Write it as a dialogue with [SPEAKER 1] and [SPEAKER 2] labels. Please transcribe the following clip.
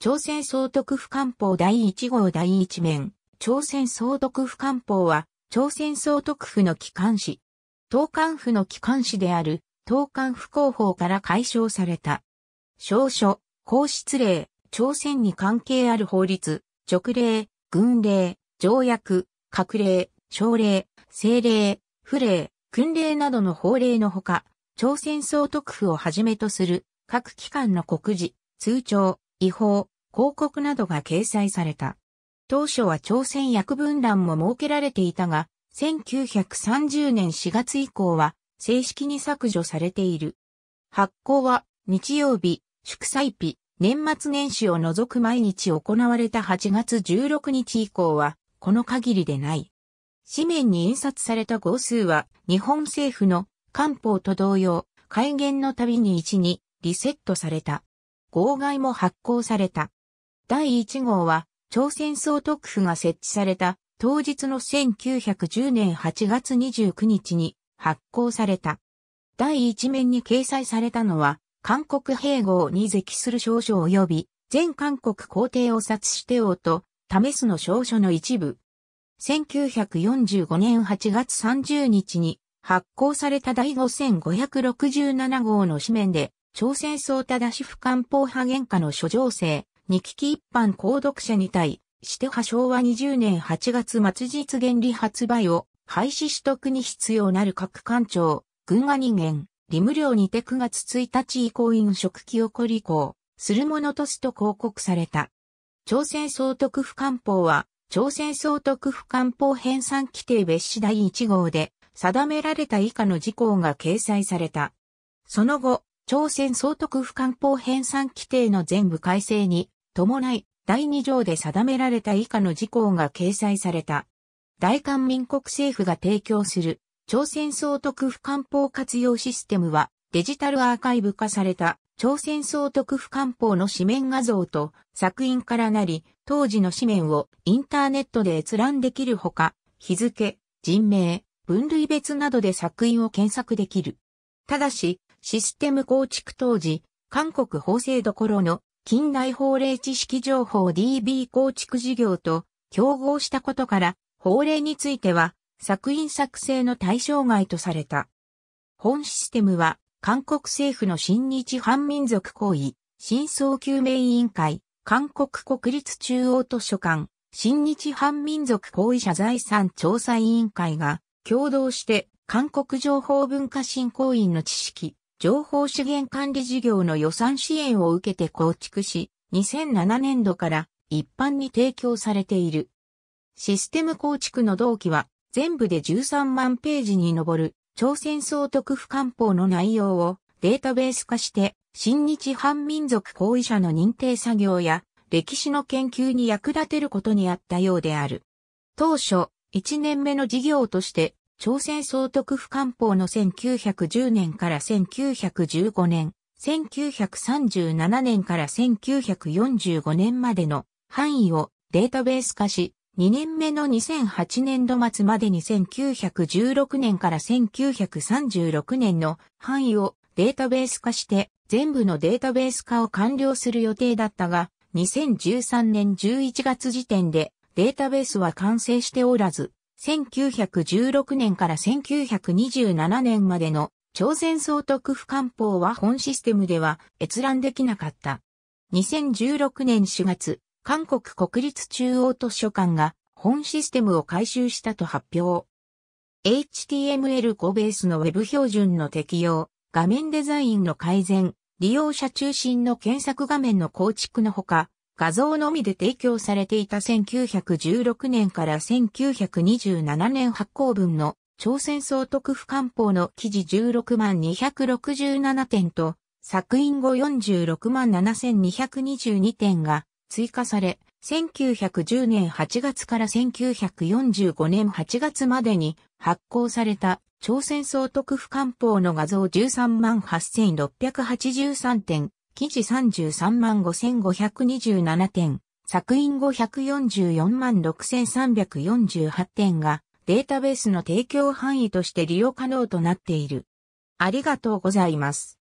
[SPEAKER 1] 朝鮮総督府官報第1号第1面、朝鮮総督府官報は、朝鮮総督府の機関紙、東官府の機関紙である、東官府広報から解消された。証書、皇室令、朝鮮に関係ある法律、直令、軍令、条約、閣令、省令、政令、府令、訓令などの法令のほか、朝鮮総督府をはじめとする各機関の告示、通帳、違法、広告などが掲載された。当初は朝鮮役分欄も設けられていたが、1930年4月以降は正式に削除されている。発行は日曜日、祝祭日、年末年始を除く毎日行われた8月16日以降は、この限りでない。紙面に印刷された号数は、日本政府の官報と同様、改元のたびに1にリセットされた。号外も発行された。第1号は、朝鮮総督府が設置された当日の1910年8月29日に発行された。第1面に掲載されたのは、韓国併合に席する証書及び、全韓国皇帝を札しておうと、試すの証書の一部。1945年8月30日に発行された第5567号の紙面で、朝鮮総忠主婦官法派原価の諸情勢、二危機一般購読者に対、して派昭和20年8月末実現理発売を廃止取得に必要なる各官庁、軍が人間、リ無料にて9月1日以降飲食記起こり以降、するものとすと広告された。朝鮮総督府官法は、朝鮮総督府官法編纂規定別紙第1号で、定められた以下の事項が掲載された。その後、朝鮮総督府官報編纂規定の全部改正に伴い第2条で定められた以下の事項が掲載された。大韓民国政府が提供する朝鮮総督府官報活用システムはデジタルアーカイブ化された朝鮮総督府官報の紙面画像と作品からなり、当時の紙面をインターネットで閲覧できるほか、日付、人名、分類別などで作品を検索できる。ただし、システム構築当時、韓国法制どころの近代法令知識情報 DB 構築事業と競合したことから、法令については作品作成の対象外とされた。本システムは、韓国政府の親日反民族行為、真相究明委員会、韓国国立中央図書館、親日反民族行為者財産調査委員会が、共同して韓国情報文化振興院の知識、情報資源管理事業の予算支援を受けて構築し、2007年度から一般に提供されている。システム構築の動機は全部で13万ページに上る朝鮮総督府官報の内容をデータベース化して新日反民族行為者の認定作業や歴史の研究に役立てることにあったようである。当初、1年目の事業として朝鮮総督府官報の1910年から1915年、1937年から1945年までの範囲をデータベース化し、2年目の2008年度末までに1916年から1936年の範囲をデータベース化して全部のデータベース化を完了する予定だったが、2013年11月時点でデータベースは完成しておらず、1916年から1927年までの朝鮮総督府官報は本システムでは閲覧できなかった。2016年4月、韓国国立中央図書館が本システムを改修したと発表。HTML5 ベースの Web 標準の適用、画面デザインの改善、利用者中心の検索画面の構築のほか、画像のみで提供されていた1916年から1927年発行分の朝鮮総督府官報の記事16万267点と作品後46万7222点が追加され、1910年8月から1945年8月までに発行された朝鮮総督府官報の画像13万8683点記事33万5527点、作品544万6348点がデータベースの提供範囲として利用可能となっている。ありがとうございます。